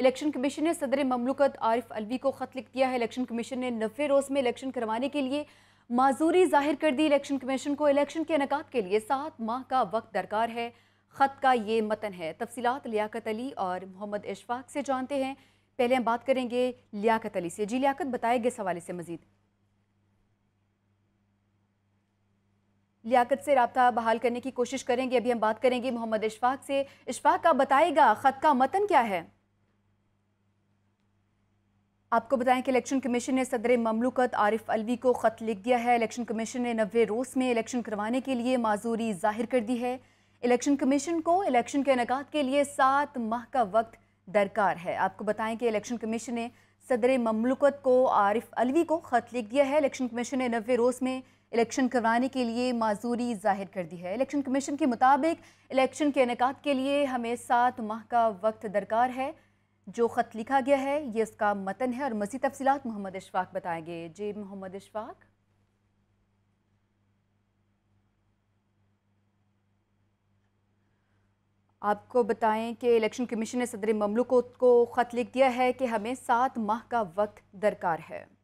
election commission ने सदर ममलुकत आरिफ अलवी को ख़त लिख दिया है इलेक्शन कमीशन ने नफ़े रोज़ में इलेक्शन करवाने के लिए माजूरी जाहिर कर दी इलेक्शन कमीशन को इलेक्शन के इनका के लिए सात माह का वक्त दरकार है ख़त का ये मतन है तफसीत लियाकत अली और मोहम्मद इशफाक से जानते हैं पहले हम बात करेंगे लियाकत अली से जी लियाकत बताए इस हवाले से मज़ीद लियाकत से रबता बहाल करने की कोशिश करेंगे अभी हम बात करेंगे मोहम्मद इशफाक से इशफाक आप बताएगा ख़त का मतन क्या है आपको बताएं कि इलेक्शन कमीशन ने सदर ममलूकत आरिफ अलवी को ख़त लिख दिया है इलेक्शन कमीशन ने नबे रोज़ में इलेक्शन करवाने के लिए माजूरी जाहिर कर दी है इलेक्शन कमीशन को इलेक्शन के इनका के लिए सात माह का वक्त दरकार है आपको बताएं कि इलेक्शन कमीशन ने सदर ममलूकत को आरिफ अलवी को ख़त लिख दिया है इलेक्शन कमीशन ने नबे रोज़ में इलेक्शन करवाने के लिए माजूरी जाहिर कर दी है इलेक्शन कमीशन के मुताबिक इलेक्शन के इनका के लिए हमें सात माह का वक्त दरकार है जो ख़त लिखा गया है ये इसका मतन है और मज़ीद तफसीत मोहम्मद इशफाक बताएंगे जी मोहम्मद इशफाक आपको बताएं कि इलेक्शन कमीशन ने सदर ममलूक को ख़त लिख दिया है कि हमें सात माह का वक्त दरकार है